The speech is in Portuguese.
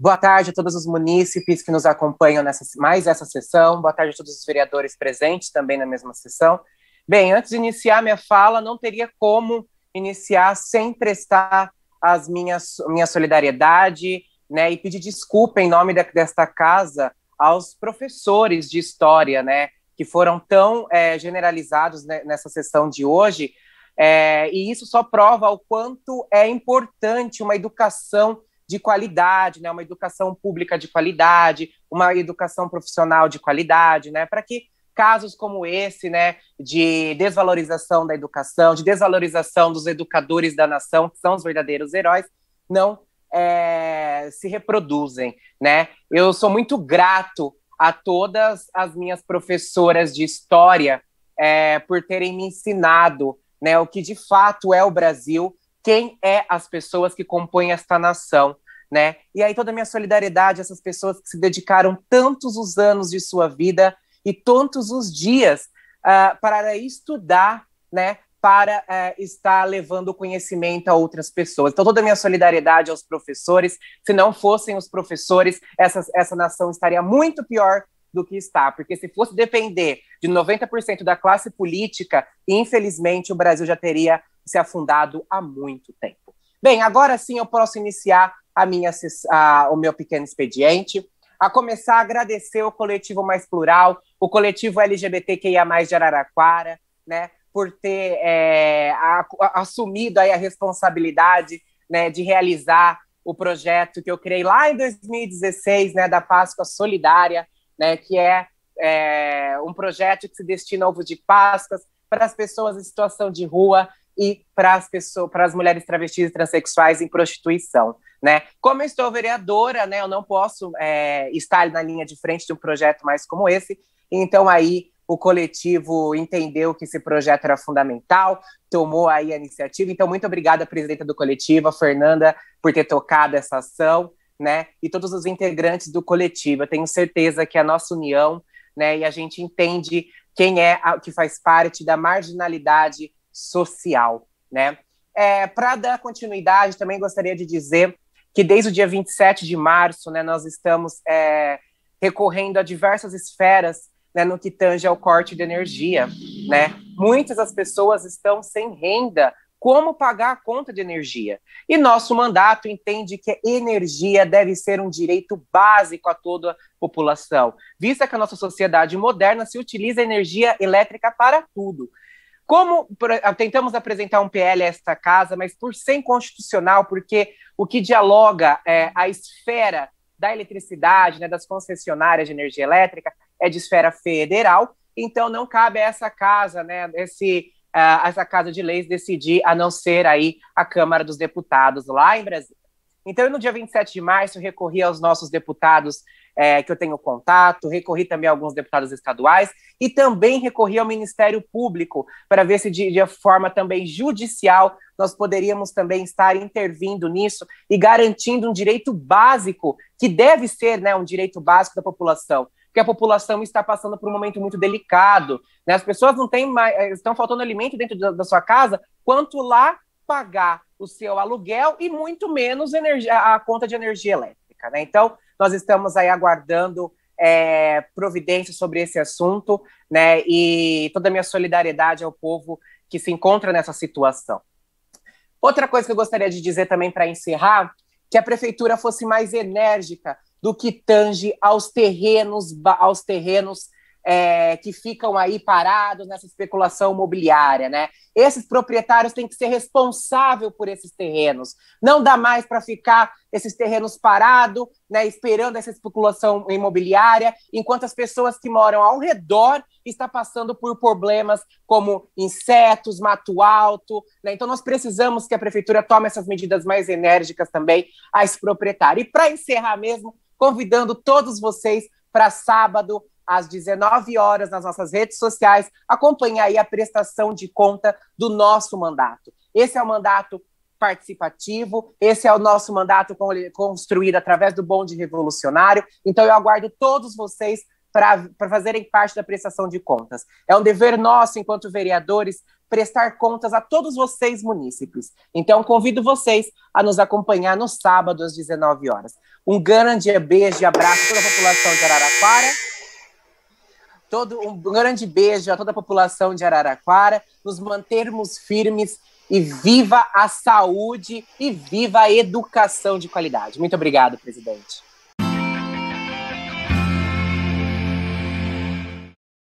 Boa tarde a todos os munícipes que nos acompanham nessa mais essa sessão. Boa tarde a todos os vereadores presentes também na mesma sessão. Bem, antes de iniciar minha fala, não teria como iniciar sem prestar as minhas minha solidariedade, né, e pedir desculpa em nome da, desta casa aos professores de história, né, que foram tão é, generalizados nessa sessão de hoje. É, e isso só prova o quanto é importante uma educação de qualidade, né, uma educação pública de qualidade, uma educação profissional de qualidade, né, para que casos como esse, né, de desvalorização da educação, de desvalorização dos educadores da nação, que são os verdadeiros heróis, não é, se reproduzem, né? Eu sou muito grato a todas as minhas professoras de história é, por terem me ensinado, né, o que de fato é o Brasil quem é as pessoas que compõem esta nação, né? E aí toda a minha solidariedade a essas pessoas que se dedicaram tantos os anos de sua vida e tantos os dias uh, para estudar, né? Para eh, estar levando conhecimento a outras pessoas. Então, toda a minha solidariedade aos professores. Se não fossem os professores, essa, essa nação estaria muito pior do que está, porque se fosse depender de 90% da classe política, infelizmente o Brasil já teria se afundado há muito tempo. Bem, agora sim eu posso iniciar a minha, a, o meu pequeno expediente, a começar a agradecer o coletivo mais plural, o coletivo LGBTQIA+, de Araraquara, né, por ter é, a, a, assumido aí a responsabilidade né, de realizar o projeto que eu criei lá em 2016, né, da Páscoa Solidária, né, que é, é um projeto que se destina a ovos de Páscoas para as pessoas em situação de rua, e para as pessoas, para as mulheres travestis e transexuais em prostituição. Né? Como eu estou vereadora, né, eu não posso é, estar na linha de frente de um projeto mais como esse, então aí o coletivo entendeu que esse projeto era fundamental, tomou aí a iniciativa. Então, muito obrigada, presidenta do coletivo, a Fernanda, por ter tocado essa ação, né? E todos os integrantes do coletivo. Eu tenho certeza que a nossa união, né? E a gente entende quem é a, que faz parte da marginalidade social, né? É, Para dar continuidade, também gostaria de dizer que desde o dia 27 de março, né, nós estamos é, recorrendo a diversas esferas né, no que tange ao corte de energia, né? Muitas das pessoas estão sem renda, como pagar a conta de energia? E nosso mandato entende que energia deve ser um direito básico a toda a população, vista que a nossa sociedade moderna se utiliza energia elétrica para tudo. Como ah, tentamos apresentar um PL a esta casa, mas por ser inconstitucional, porque o que dialoga é, a esfera da eletricidade, né, das concessionárias de energia elétrica, é de esfera federal, então não cabe a essa casa, né, esse, uh, essa casa de leis decidir, a não ser aí a Câmara dos Deputados lá em Brasília. Então, no dia 27 de março, recorri aos nossos deputados é, que eu tenho contato, recorri também a alguns deputados estaduais e também recorri ao Ministério Público para ver se de, de forma também judicial nós poderíamos também estar intervindo nisso e garantindo um direito básico, que deve ser né, um direito básico da população que a população está passando por um momento muito delicado. Né? As pessoas não têm mais, estão faltando alimento dentro da, da sua casa, quanto lá pagar o seu aluguel e muito menos energia, a conta de energia elétrica. Né? Então, nós estamos aí aguardando é, providência sobre esse assunto né? e toda a minha solidariedade ao povo que se encontra nessa situação. Outra coisa que eu gostaria de dizer também para encerrar, que a prefeitura fosse mais enérgica do que tange aos terrenos, aos terrenos é, que ficam aí parados nessa especulação imobiliária, né? Esses proprietários têm que ser responsável por esses terrenos. Não dá mais para ficar esses terrenos parados, né, esperando essa especulação imobiliária, enquanto as pessoas que moram ao redor estão passando por problemas como insetos, mato alto. Né? Então, nós precisamos que a prefeitura tome essas medidas mais enérgicas também a esse proprietário. E para encerrar mesmo, convidando todos vocês para sábado, às 19 horas nas nossas redes sociais, acompanhe aí a prestação de conta do nosso mandato. Esse é o mandato participativo, esse é o nosso mandato construído através do bonde revolucionário. Então eu aguardo todos vocês para fazerem parte da prestação de contas. É um dever nosso, enquanto vereadores, prestar contas a todos vocês, munícipes. Então, convido vocês a nos acompanhar no sábado, às 19 horas. Um grande beijo e abraço para a população de Araraquara Todo um grande beijo a toda a população de Araraquara, nos mantermos firmes e viva a saúde e viva a educação de qualidade. Muito obrigado, presidente.